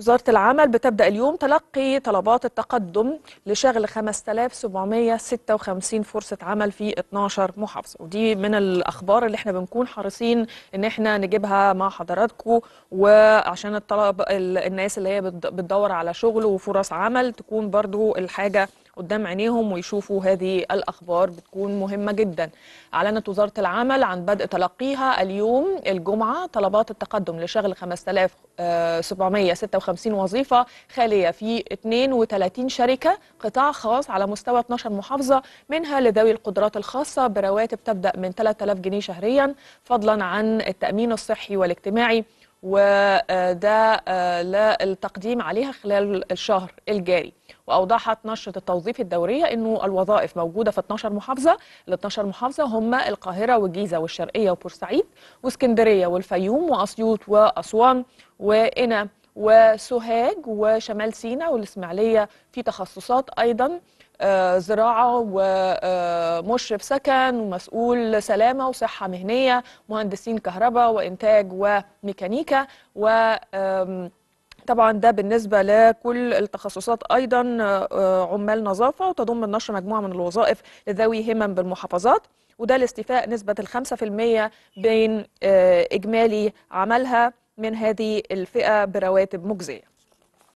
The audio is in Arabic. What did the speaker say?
وزارة العمل بتبدأ اليوم تلقي طلبات التقدم لشغل 5756 فرصة عمل في 12 محافظة ودي من الأخبار اللي احنا بنكون حريصين ان احنا نجيبها مع حضراتكم وعشان الطلب الناس اللي هي بتدور على شغل وفرص عمل تكون برضو الحاجة قدام عينيهم ويشوفوا هذه الأخبار بتكون مهمة جدا أعلنت وزارة العمل عن بدء تلقيها اليوم الجمعة طلبات التقدم لشغل 5756 آه، وظيفة خالية في 32 شركة قطاع خاص على مستوى 12 محافظة منها لذوي القدرات الخاصة برواتب تبدأ من 3000 جنيه شهريا فضلا عن التأمين الصحي والاجتماعي وده آه، للتقديم عليها خلال الشهر الجاري واوضحت نشره التوظيف الدوريه انه الوظائف موجوده في 12 محافظه ال 12 محافظه هم القاهره والجيزه والشرقيه وبورسعيد واسكندريه والفيوم واسيوط واسوان وإنا وسوهاج وشمال سيناء والإسماعيلية في تخصصات أيضا آه، زراعة ومشرف آه، سكن ومسؤول سلامة وصحة مهنية مهندسين كهرباء وإنتاج وميكانيكا و طبعا ده بالنسبه لكل التخصصات ايضا آه، عمال نظافه وتضم النشر مجموعه من الوظائف لذوي همم بالمحافظات وده لاستيفاء نسبه ال 5% بين اجمالي عملها من هذه الفئة برواتب مجزية